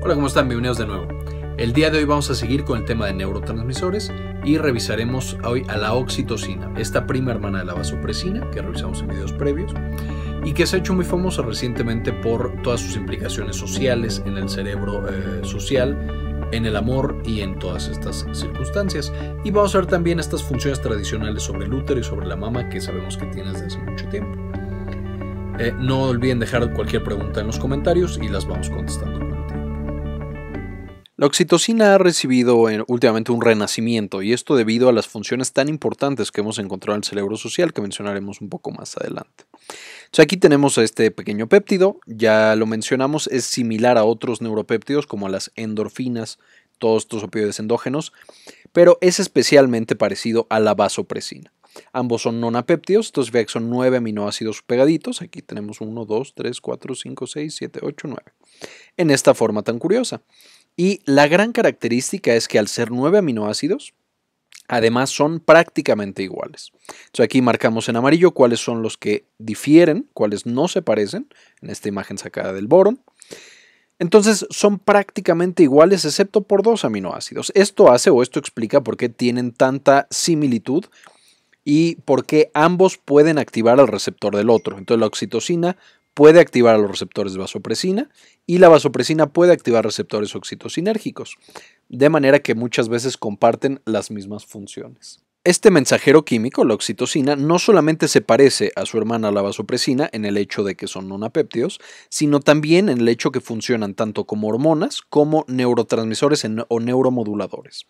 Hola, ¿cómo están? Bienvenidos de nuevo. El día de hoy vamos a seguir con el tema de neurotransmisores y revisaremos hoy a la oxitocina, esta prima hermana de la vasopresina que revisamos en videos previos y que se ha hecho muy famosa recientemente por todas sus implicaciones sociales en el cerebro eh, social, en el amor y en todas estas circunstancias. Y vamos a ver también estas funciones tradicionales sobre el útero y sobre la mama que sabemos que tienes desde hace mucho tiempo. Eh, no olviden dejar cualquier pregunta en los comentarios y las vamos contestando. La oxitocina ha recibido eh, últimamente un renacimiento y esto debido a las funciones tan importantes que hemos encontrado en el cerebro social que mencionaremos un poco más adelante. aquí tenemos a este pequeño péptido, ya lo mencionamos, es similar a otros neuropéptidos como las endorfinas, todos estos opioides endógenos, pero es especialmente parecido a la vasopresina. Ambos son nonapéptidos, entonces vea que son nueve aminoácidos pegaditos. Aquí tenemos 1, 2, 3, 4, 5, 6, 7, 8, 9. En esta forma tan curiosa. Y la gran característica es que al ser nueve aminoácidos, además son prácticamente iguales. aquí marcamos en amarillo cuáles son los que difieren, cuáles no se parecen, en esta imagen sacada del boron. Entonces son prácticamente iguales excepto por dos aminoácidos. Esto hace o esto explica por qué tienen tanta similitud y por qué ambos pueden activar al receptor del otro. Entonces la oxitocina puede activar a los receptores de vasopresina y la vasopresina puede activar receptores oxitocinérgicos, de manera que muchas veces comparten las mismas funciones. Este mensajero químico, la oxitocina, no solamente se parece a su hermana la vasopresina en el hecho de que son nonapéptidos, sino también en el hecho que funcionan tanto como hormonas como neurotransmisores o neuromoduladores.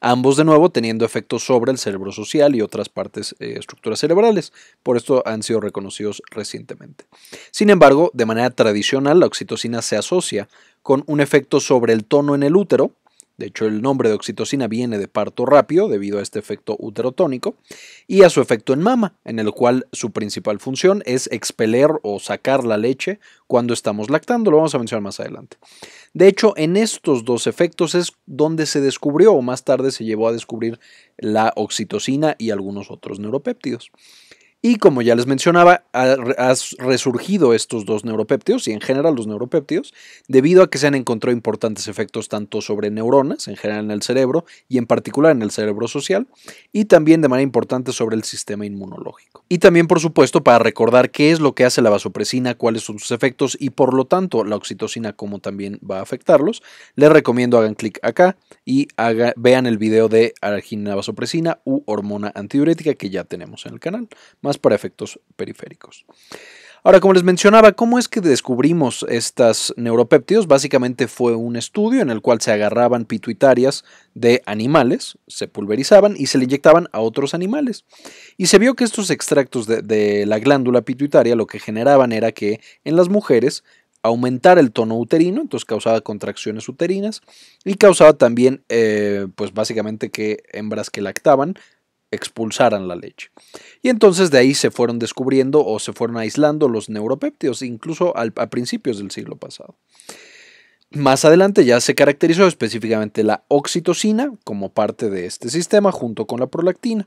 Ambos de nuevo teniendo efectos sobre el cerebro social y otras partes eh, estructuras cerebrales, por esto han sido reconocidos recientemente. Sin embargo, de manera tradicional la oxitocina se asocia con un efecto sobre el tono en el útero, de hecho, el nombre de oxitocina viene de parto rápido debido a este efecto uterotónico y a su efecto en mama, en el cual su principal función es expeler o sacar la leche cuando estamos lactando. Lo vamos a mencionar más adelante. De hecho, en estos dos efectos es donde se descubrió o más tarde se llevó a descubrir la oxitocina y algunos otros neuropéptidos. Y como ya les mencionaba, ha, resurgido estos dos neuropéptidos y en general los neuropéptidos, debido a que se han encontrado importantes efectos tanto sobre neuronas, en general en el cerebro y en particular en el cerebro social, y también de manera importante sobre el sistema inmunológico. Y también, por supuesto, para recordar qué es lo que hace la vasopresina, cuáles son sus efectos y por lo tanto la oxitocina cómo también va a afectarlos, les recomiendo hagan clic acá y vean el video de arginina vasopresina u hormona antidiurética que ya tenemos en el canal para efectos periféricos. Ahora, como les mencionaba, ¿cómo es que descubrimos estas neuropéptidos? Básicamente fue un estudio en el cual se agarraban pituitarias de animales, se pulverizaban y se le inyectaban a otros animales. Y se vio que estos extractos de, la glándula pituitaria lo que generaban era que en las mujeres aumentara el tono uterino, entonces causaba contracciones uterinas y causaba también, eh, pues básicamente que hembras que lactaban expulsaran la leche. Y entonces de ahí se fueron descubriendo o se fueron aislando los neuropéptidos, incluso a principios del siglo pasado. Más adelante ya se caracterizó específicamente la oxitocina como parte de este sistema junto con la prolactina.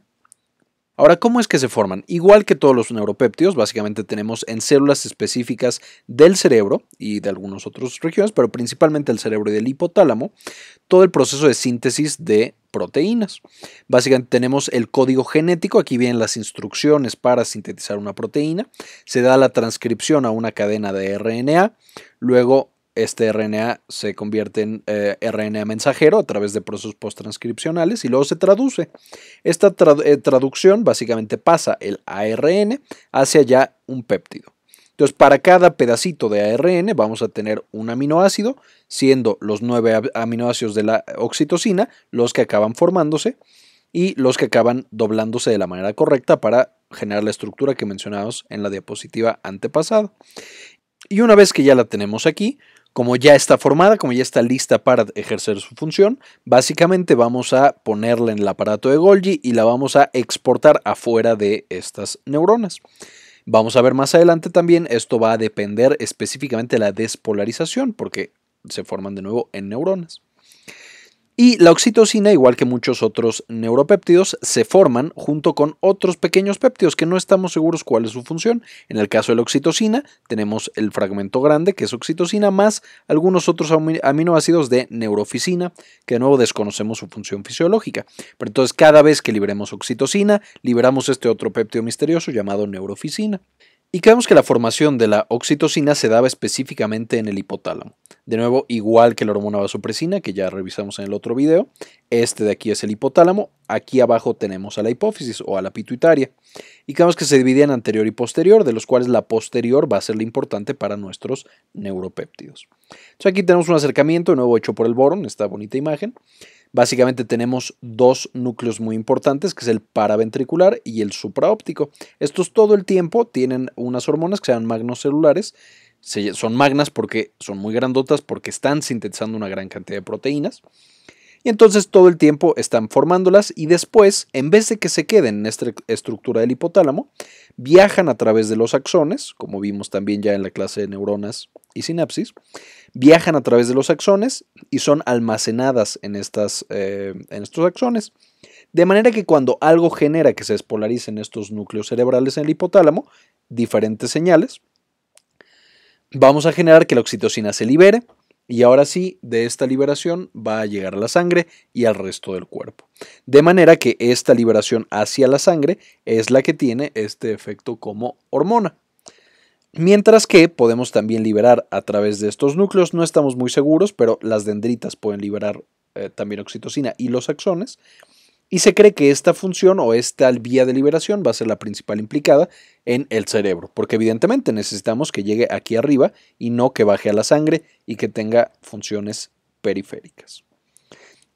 Ahora, ¿cómo es que se forman? Igual que todos los neuropéptidos, básicamente tenemos en células específicas del cerebro y de algunas otras regiones, pero principalmente el cerebro y del hipotálamo, todo el proceso de síntesis de proteínas. Básicamente tenemos el código genético, aquí vienen las instrucciones para sintetizar una proteína, se da la transcripción a una cadena de RNA, luego este RNA se convierte en eh, RNA mensajero a través de procesos posttranscripcionales y luego se traduce. Esta eh, traducción básicamente pasa el ARN hacia allá un péptido. Entonces, para cada pedacito de ARN vamos a tener un aminoácido siendo los nueve aminoácidos de la oxitocina los que acaban formándose y los que acaban doblándose de la manera correcta para generar la estructura que mencionamos en la diapositiva antepasada. Y una vez que ya la tenemos aquí, como ya está formada, como ya está lista para ejercer su función, básicamente vamos a ponerla en el aparato de Golgi y la vamos a exportar afuera de estas neuronas. Vamos a ver más adelante también, esto va a depender específicamente de la despolarización, porque se forman de nuevo en neuronas. Y la oxitocina, igual que muchos otros neuropéptidos, se forman junto con otros pequeños péptidos que no estamos seguros cuál es su función. En el caso de la oxitocina, tenemos el fragmento grande, que es oxitocina, más algunos otros aminoácidos de neurofisina, que de nuevo desconocemos su función fisiológica. Pero entonces, cada vez que liberemos oxitocina, liberamos este otro péptido misterioso llamado neurofisina. Y creemos que la formación de la oxitocina se daba específicamente en el hipotálamo. De nuevo, igual que la hormona vasopresina, que ya revisamos en el otro video, este de aquí es el hipotálamo, aquí abajo tenemos a la hipófisis o a la pituitaria. Y creemos que se divide en anterior y posterior, de los cuales la posterior va a ser la importante para nuestros neuropéptidos. Entonces aquí tenemos un acercamiento, de nuevo hecho por el boron, esta bonita imagen. Básicamente tenemos dos núcleos muy importantes, que es el paraventricular y el supraóptico. Estos todo el tiempo tienen unas hormonas que se llaman magnocelulares. Son magnas porque son muy grandotas, porque están sintetizando una gran cantidad de proteínas. Y entonces todo el tiempo están formándolas y después, en vez de que se queden en esta estructura del hipotálamo, viajan a través de los axones, como vimos también ya en la clase de neuronas y sinapsis, viajan a través de los axones y son almacenadas en, estas, eh, en estos axones. De manera que cuando algo genera que se despolaricen estos núcleos cerebrales en el hipotálamo, diferentes señales, vamos a generar que la oxitocina se libere, y ahora sí, de esta liberación va a llegar a la sangre y al resto del cuerpo. De manera que esta liberación hacia la sangre es la que tiene este efecto como hormona. Mientras que podemos también liberar a través de estos núcleos, no estamos muy seguros, pero las dendritas pueden liberar eh, también oxitocina y los axones, y se cree que esta función o esta vía de liberación va a ser la principal implicada en el cerebro, porque evidentemente necesitamos que llegue aquí arriba y no que baje a la sangre y que tenga funciones periféricas.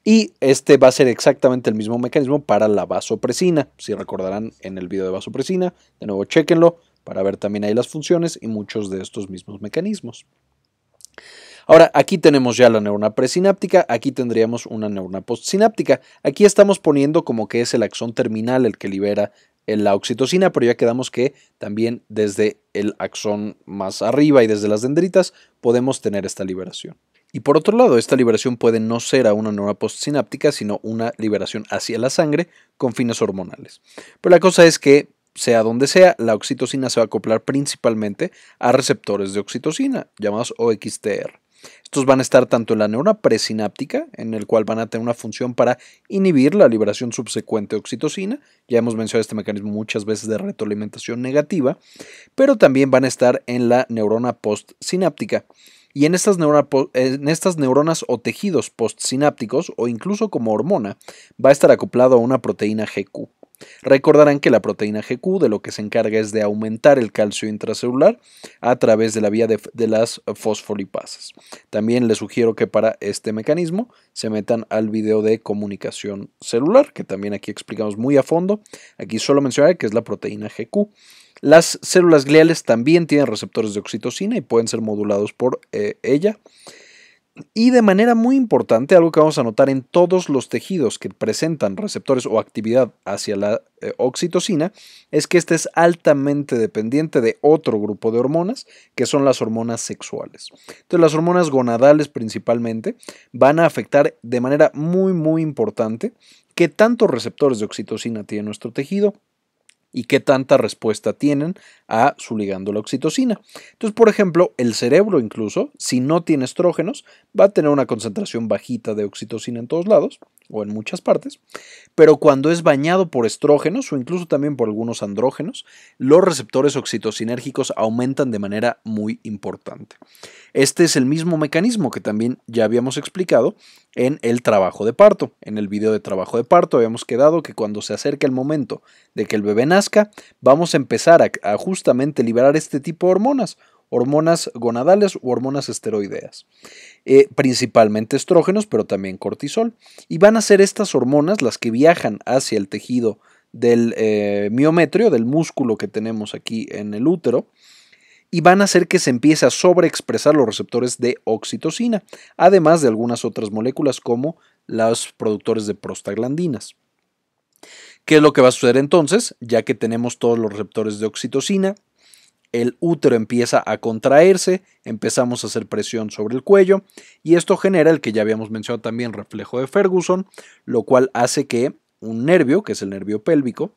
Y este va a ser exactamente el mismo mecanismo para la vasopresina. Si recordarán en el video de vasopresina, de nuevo chequenlo para ver también ahí las funciones y muchos de estos mismos mecanismos. Ahora, aquí tenemos ya la neurona presináptica, aquí tendríamos una neurona postsináptica. Aquí estamos poniendo como que es el axón terminal el que libera eh, la oxitocina, pero ya quedamos que también desde el axón más arriba y desde las dendritas podemos tener esta liberación. Y por otro lado, esta liberación puede no ser a una neurona postsináptica, sino una liberación hacia la sangre con fines hormonales. Pero la cosa es que, sea donde sea, la oxitocina se va a acoplar principalmente a receptores de oxitocina, llamados OXTR. Estos van a estar tanto en la neurona presináptica, en el cual van a tener una función para inhibir la liberación subsecuente de oxitocina, ya hemos mencionado este mecanismo muchas veces de retroalimentación negativa, pero también van a estar en la neurona postsináptica. Y en estas, en estas, neuronas o tejidos postsinápticos o incluso como hormona va a estar acoplado a una proteína GQ. Recordarán que la proteína GQ de lo que se encarga es de aumentar el calcio intracelular a través de la vía de, las fosfolipasas. También les sugiero que para este mecanismo se metan al video de comunicación celular, que también aquí explicamos muy a fondo. Aquí solo mencionaré que es la proteína GQ. Las células gliales también tienen receptores de oxitocina y pueden ser modulados por eh, ella. Y de manera muy importante, algo que vamos a notar en todos los tejidos que presentan receptores o actividad hacia la eh, oxitocina, es que este es altamente dependiente de otro grupo de hormonas, que son las hormonas sexuales. Entonces, las hormonas gonadales principalmente van a afectar de manera muy, muy importante qué tantos receptores de oxitocina tiene nuestro tejido, y qué tanta respuesta tienen a su ligando la oxitocina. Entonces, por ejemplo, el cerebro incluso, si no tiene estrógenos, va a tener una concentración bajita de oxitocina en todos lados o en muchas partes, pero cuando es bañado por estrógenos o incluso también por algunos andrógenos, los receptores oxitocinérgicos aumentan de manera muy importante. Este es el mismo mecanismo que también ya habíamos explicado en el trabajo de parto. En el video de trabajo de parto habíamos quedado que cuando se acerca el momento de que el bebé nazca, vamos a empezar a, a justamente liberar este tipo de hormonas, hormonas gonadales o hormonas esteroideas, eh, principalmente estrógenos, pero también cortisol. Y van a ser estas hormonas las que viajan hacia el tejido del eh, miometrio, del músculo que tenemos aquí en el útero, y van a hacer que se empiece a sobreexpresar los receptores de oxitocina, además de algunas otras moléculas como los productores de prostaglandinas. ¿Qué es lo que va a suceder entonces? Ya que tenemos todos los receptores de oxitocina, el útero empieza a contraerse, empezamos a hacer presión sobre el cuello y esto genera el que ya habíamos mencionado también reflejo de Ferguson, lo cual hace que un nervio, que es el nervio pélvico,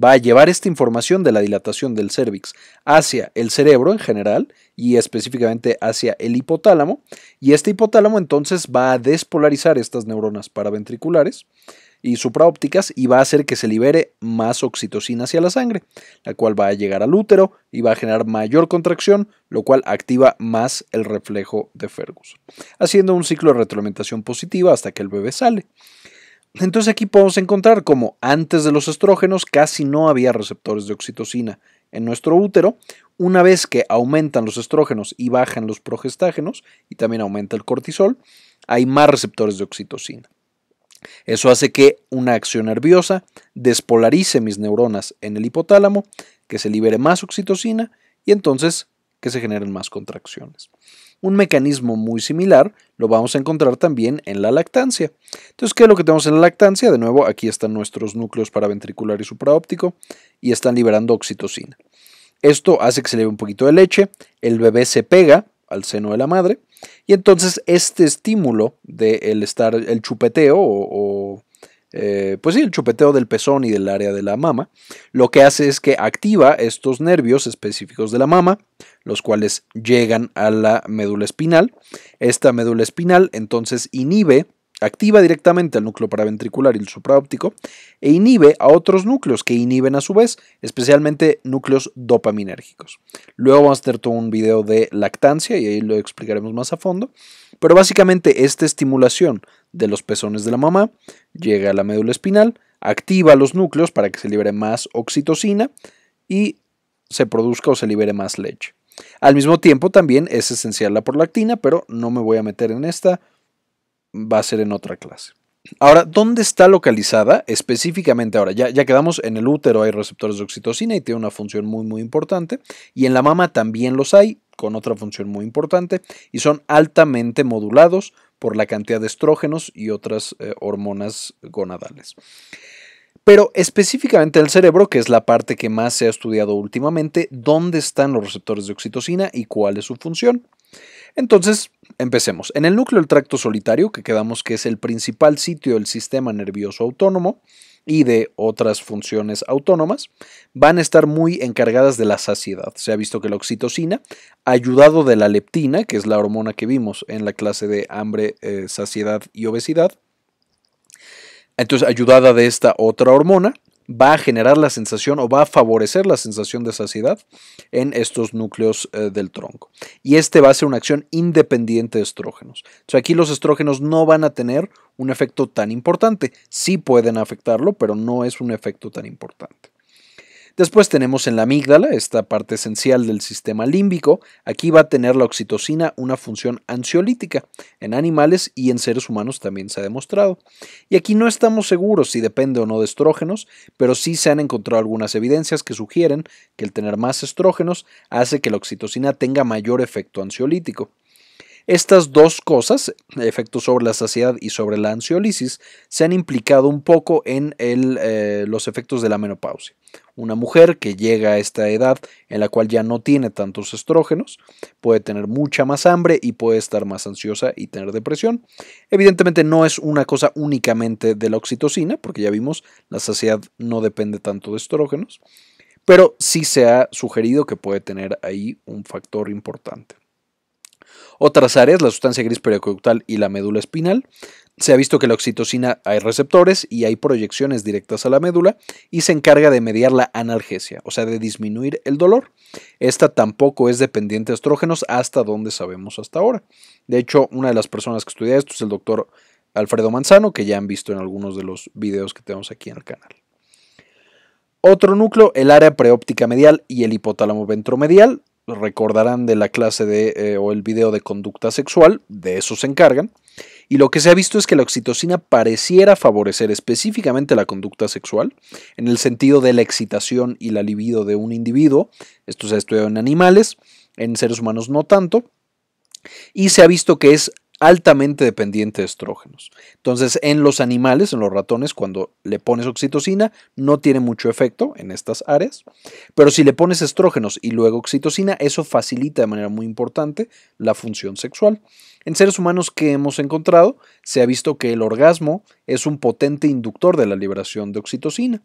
va a llevar esta información de la dilatación del cérvix hacia el cerebro en general y específicamente hacia el hipotálamo y este hipotálamo entonces va a despolarizar estas neuronas paraventriculares y supraópticas y va a hacer que se libere más oxitocina hacia la sangre, la cual va a llegar al útero y va a generar mayor contracción, lo cual activa más el reflejo de Ferguson, haciendo un ciclo de retroalimentación positiva hasta que el bebé sale. Entonces aquí podemos encontrar como antes de los estrógenos casi no había receptores de oxitocina en nuestro útero. Una vez que aumentan los estrógenos y bajan los progestágenos, y también aumenta el cortisol, hay más receptores de oxitocina. Eso hace que una acción nerviosa despolarice mis neuronas en el hipotálamo, que se libere más oxitocina y entonces que se generen más contracciones. Un mecanismo muy similar lo vamos a encontrar también en la lactancia. Entonces, ¿qué es lo que tenemos en la lactancia? De nuevo, aquí están nuestros núcleos paraventricular y supraóptico y están liberando oxitocina. Esto hace que se leve un poquito de leche, el bebé se pega al seno de la madre. Y entonces este estímulo del estar, el chupeteo o, eh, pues sí, el chupeteo del pezón y del área de la mama, lo que hace es que activa estos nervios específicos de la mama, los cuales llegan a la médula espinal. Esta médula espinal entonces inhibe activa directamente al núcleo paraventricular y el supraóptico e inhibe a otros núcleos que inhiben a su vez, especialmente núcleos dopaminérgicos. Luego vamos a hacer todo un video de lactancia y ahí lo explicaremos más a fondo, pero básicamente esta estimulación de los pezones de la mamá llega a la médula espinal, activa los núcleos para que se libere más oxitocina y se produzca o se libere más leche. Al mismo tiempo también es esencial la prolactina, pero no me voy a meter en esta va a ser en otra clase. Ahora, ¿dónde está localizada específicamente ahora? Ya, ya, quedamos, en el útero hay receptores de oxitocina y tiene una función muy muy importante, y en la mama también los hay, con otra función muy importante, y son altamente modulados por la cantidad de estrógenos y otras eh, hormonas gonadales. Pero específicamente el cerebro, que es la parte que más se ha estudiado últimamente, ¿dónde están los receptores de oxitocina y cuál es su función? Entonces, empecemos. En el núcleo del tracto solitario, que quedamos que es el principal sitio del sistema nervioso autónomo y de otras funciones autónomas, van a estar muy encargadas de la saciedad. Se ha visto que la oxitocina, ayudado de la leptina, que es la hormona que vimos en la clase de hambre, eh, saciedad y obesidad, entonces ayudada de esta otra hormona, va a generar la sensación o va a favorecer la sensación de saciedad en estos núcleos eh, del tronco. Y este va a ser una acción independiente de estrógenos. Entonces aquí los estrógenos no van a tener un efecto tan importante. Sí pueden afectarlo, pero no es un efecto tan importante. Después tenemos en la amígdala, esta parte esencial del sistema límbico, aquí va a tener la oxitocina una función ansiolítica, en animales y en seres humanos también se ha demostrado. Y aquí no estamos seguros si depende o no de estrógenos, pero sí se han encontrado algunas evidencias que sugieren que el tener más estrógenos hace que la oxitocina tenga mayor efecto ansiolítico. Estas dos cosas, efectos sobre la saciedad y sobre la ansiolisis, se han implicado un poco en eh, los efectos de la menopausia. Una mujer que llega a esta edad en la cual ya no tiene tantos estrógenos puede tener mucha más hambre y puede estar más ansiosa y tener depresión. Evidentemente no es una cosa únicamente de la oxitocina, porque ya vimos la saciedad no depende tanto de estrógenos, pero sí se ha sugerido que puede tener ahí un factor importante. Otras áreas, la sustancia gris periaqueductal y la médula espinal, se ha visto que la oxitocina hay receptores y hay proyecciones directas a la médula y se encarga de mediar la analgesia, o sea, de disminuir el dolor. Esta tampoco es dependiente de estrógenos hasta donde sabemos hasta ahora. De hecho, una de las personas que estudia esto es el doctor Alfredo Manzano, que ya han visto en algunos de los videos que tenemos aquí en el canal. Otro núcleo, el área preóptica medial y el hipotálamo ventromedial. Recordarán de la clase de, eh, o el video de conducta sexual, de eso se encargan y lo que se ha visto es que la oxitocina pareciera favorecer específicamente la conducta sexual, en el sentido de la excitación y la libido de un individuo, esto se ha estudiado en animales, en seres humanos no tanto, y se ha visto que es altamente dependiente de estrógenos. Entonces, en los animales, en los ratones, cuando le pones oxitocina, no tiene mucho efecto en estas áreas, pero si le pones estrógenos y luego oxitocina, eso facilita de manera muy importante la función sexual. En seres humanos que hemos encontrado, se ha visto que el orgasmo es un potente inductor de la liberación de oxitocina.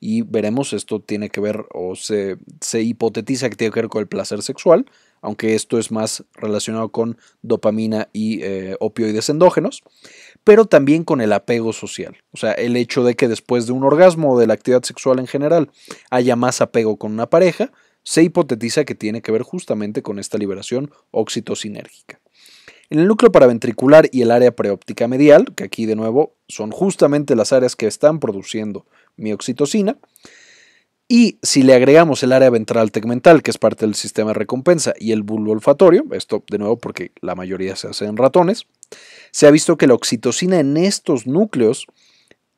Y veremos, esto tiene que ver o se, se hipotetiza que tiene que ver con el placer sexual, aunque esto es más relacionado con dopamina y eh, opioides endógenos, pero también con el apego social, o sea, el hecho de que después de un orgasmo o de la actividad sexual en general haya más apego con una pareja, se hipotetiza que tiene que ver justamente con esta liberación oxitocinérgica. En el núcleo paraventricular y el área preóptica medial, que aquí de nuevo son justamente las áreas que están produciendo mi oxitocina, y si le agregamos el área ventral tegmental, que es parte del sistema de recompensa, y el bulbo olfatorio, esto de nuevo porque la mayoría se hace en ratones, se ha visto que la oxitocina en estos núcleos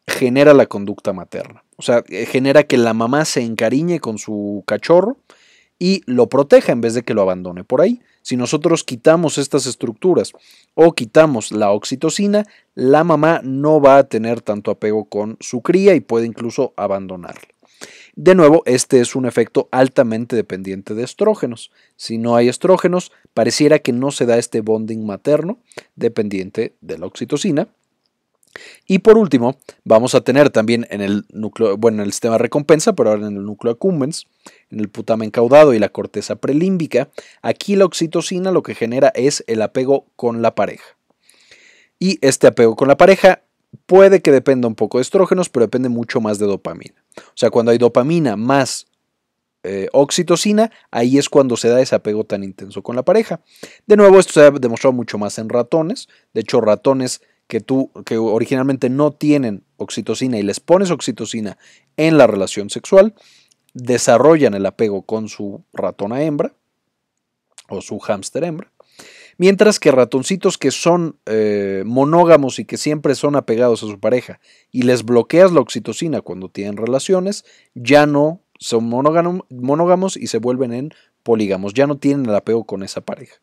genera la conducta materna. O sea, eh, genera que la mamá se encariñe con su cachorro y lo proteja en vez de que lo abandone por ahí. Si nosotros quitamos estas estructuras o quitamos la oxitocina, la mamá no va a tener tanto apego con su cría y puede incluso abandonarla. De nuevo, este es un efecto altamente dependiente de estrógenos. Si no hay estrógenos, pareciera que no se da este bonding materno dependiente de la oxitocina. Y por último, vamos a tener también en el núcleo, bueno, en el sistema de recompensa, pero ahora en el núcleo accumbens, en el putamen caudado y la corteza prelímbica, aquí la oxitocina lo que genera es el apego con la pareja. Y este apego con la pareja puede que dependa un poco de estrógenos, pero depende mucho más de dopamina. O sea, cuando hay dopamina más eh, oxitocina, ahí es cuando se da ese apego tan intenso con la pareja. De nuevo, esto se ha demostrado mucho más en ratones. De hecho, ratones que tú, que originalmente no tienen oxitocina y les pones oxitocina en la relación sexual, desarrollan el apego con su ratona hembra o su hámster hembra. Mientras que ratoncitos que son eh, monógamos y que siempre son apegados a su pareja y les bloqueas la oxitocina cuando tienen relaciones, ya no son monógamos y se vuelven en polígamos, ya no tienen el apego con esa pareja.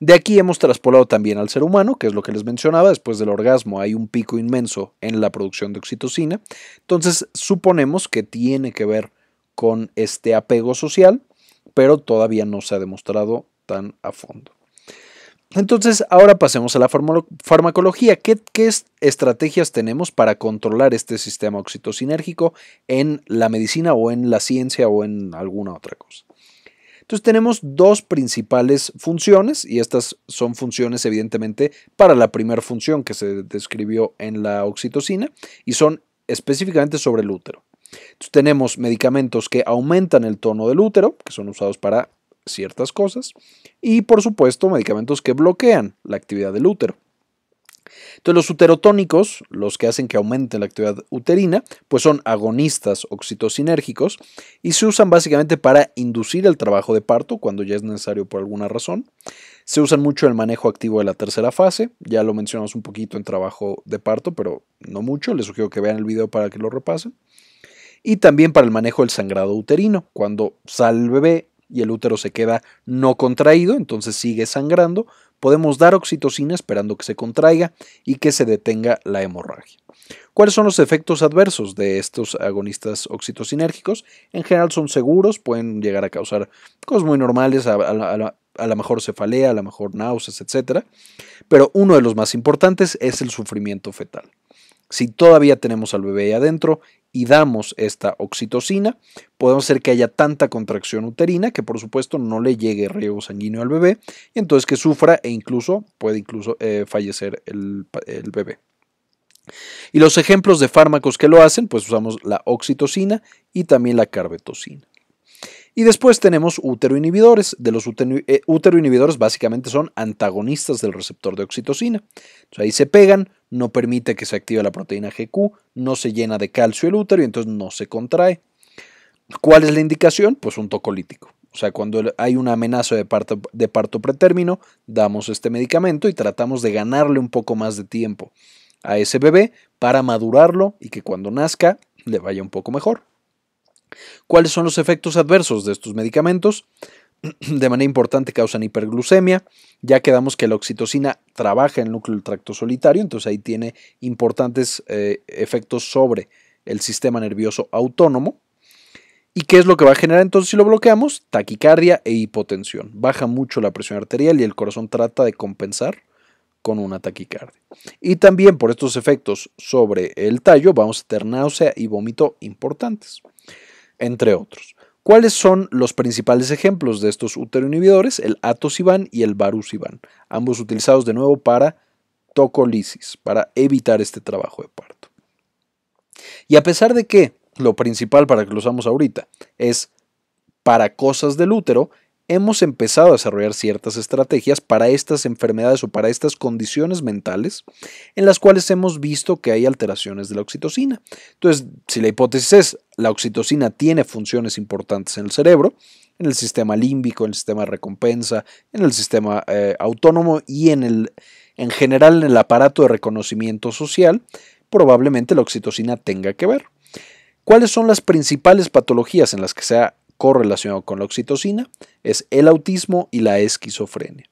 De aquí hemos traspolado también al ser humano, que es lo que les mencionaba, después del orgasmo hay un pico inmenso en la producción de oxitocina, entonces suponemos que tiene que ver con este apego social, pero todavía no se ha demostrado tan a fondo. Entonces, ahora pasemos a la farmacología. ¿Qué, estrategias tenemos para controlar este sistema oxitocinérgico en la medicina o en la ciencia o en alguna otra cosa? Entonces, tenemos dos principales funciones y estas son funciones evidentemente para la primera función que se describió en la oxitocina y son específicamente sobre el útero. tenemos medicamentos que aumentan el tono del útero, que son usados para ciertas cosas y por supuesto medicamentos que bloquean la actividad del útero. Entonces los uterotónicos, los que hacen que aumente la actividad uterina, pues son agonistas oxitocinérgicos y se usan básicamente para inducir el trabajo de parto cuando ya es necesario por alguna razón. Se usan mucho el manejo activo de la tercera fase, ya lo mencionamos un poquito en trabajo de parto, pero no mucho, les sugiero que vean el video para que lo repasen. Y también para el manejo del sangrado uterino, cuando sale el bebé y el útero se queda no contraído, entonces sigue sangrando, podemos dar oxitocina esperando que se contraiga y que se detenga la hemorragia. ¿Cuáles son los efectos adversos de estos agonistas oxitocinérgicos? En general son seguros, pueden llegar a causar cosas muy normales, a, lo la mejor cefalea, a lo mejor náuseas, etc. Pero uno de los más importantes es el sufrimiento fetal. Si todavía tenemos al bebé ahí adentro y damos esta oxitocina, podemos hacer que haya tanta contracción uterina que por supuesto no le llegue riego sanguíneo al bebé y entonces que sufra e incluso puede incluso eh, fallecer el, bebé. Y los ejemplos de fármacos que lo hacen, pues usamos la oxitocina y también la carbetocina. Y después tenemos inhibidores. De los eh, inhibidores básicamente son antagonistas del receptor de oxitocina. ahí se pegan, no permite que se active la proteína GQ, no se llena de calcio el útero y entonces no se contrae. ¿Cuál es la indicación? Pues un tocolítico. O sea, cuando hay una amenaza de parto, de parto pretérmino, damos este medicamento y tratamos de ganarle un poco más de tiempo a ese bebé para madurarlo y que cuando nazca le vaya un poco mejor. ¿Cuáles son los efectos adversos de estos medicamentos? de manera importante causan hiperglucemia. Ya quedamos que la oxitocina trabaja en el núcleo del tracto solitario, entonces ahí tiene importantes eh, efectos sobre el sistema nervioso autónomo. ¿Y qué es lo que va a generar entonces si lo bloqueamos? Taquicardia e hipotensión. Baja mucho la presión arterial y el corazón trata de compensar con una taquicardia. Y también por estos efectos sobre el tallo vamos a tener náusea y vómito importantes, entre otros. ¿Cuáles son los principales ejemplos de estos inhibidores? El atosiban y el barusiban, ambos utilizados de nuevo para tocolisis, para evitar este trabajo de parto. Y a pesar de que lo principal para que lo usamos ahorita es para cosas del útero, hemos empezado a desarrollar ciertas estrategias para estas enfermedades o para estas condiciones mentales en las cuales hemos visto que hay alteraciones de la oxitocina. Entonces, si la hipótesis es la oxitocina tiene funciones importantes en el cerebro, en el sistema límbico, en el sistema de recompensa, en el sistema eh, autónomo y en, el, en general en el aparato de reconocimiento social, probablemente la oxitocina tenga que ver. ¿Cuáles son las principales patologías en las que se ha correlacionado con la oxitocina es el autismo y la esquizofrenia.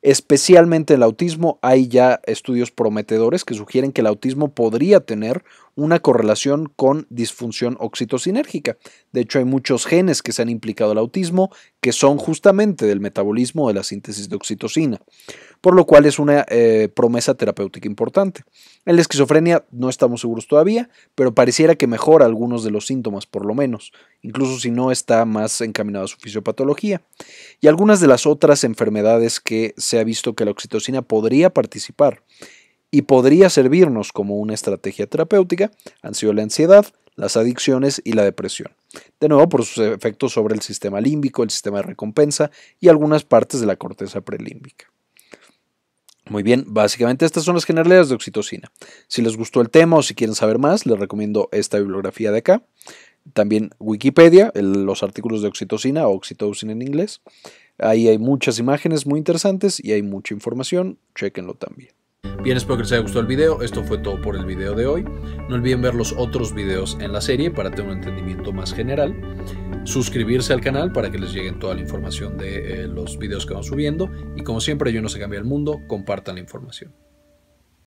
Especialmente el autismo, hay ya estudios prometedores que sugieren que el autismo podría tener una correlación con disfunción oxitocinérgica. De hecho, hay muchos genes que se han implicado al autismo que son justamente del metabolismo de la síntesis de oxitocina, por lo cual es una eh, promesa terapéutica importante. En la esquizofrenia no estamos seguros todavía, pero pareciera que mejora algunos de los síntomas, por lo menos, incluso si no está más encaminada a su fisiopatología. Y algunas de las otras enfermedades que se ha visto que la oxitocina podría participar y podría servirnos como una estrategia terapéutica han sido la ansiedad, las adicciones y la depresión. De nuevo, por sus efectos sobre el sistema límbico, el sistema de recompensa y algunas partes de la corteza prelímbica. Muy bien, básicamente estas son las generalidades de oxitocina. Si les gustó el tema o si quieren saber más, les recomiendo esta bibliografía de acá. También Wikipedia, los artículos de oxitocina o oxitocina en inglés. Ahí hay muchas imágenes muy interesantes y hay mucha información, chequenlo también. Bien, espero que les haya gustado el video. Esto fue todo por el video de hoy. No olviden ver los otros videos en la serie para tener un entendimiento más general. Suscribirse al canal para que les lleguen toda la información de eh, los videos que vamos subiendo. Y como siempre, yo no se cambia el mundo, compartan la información.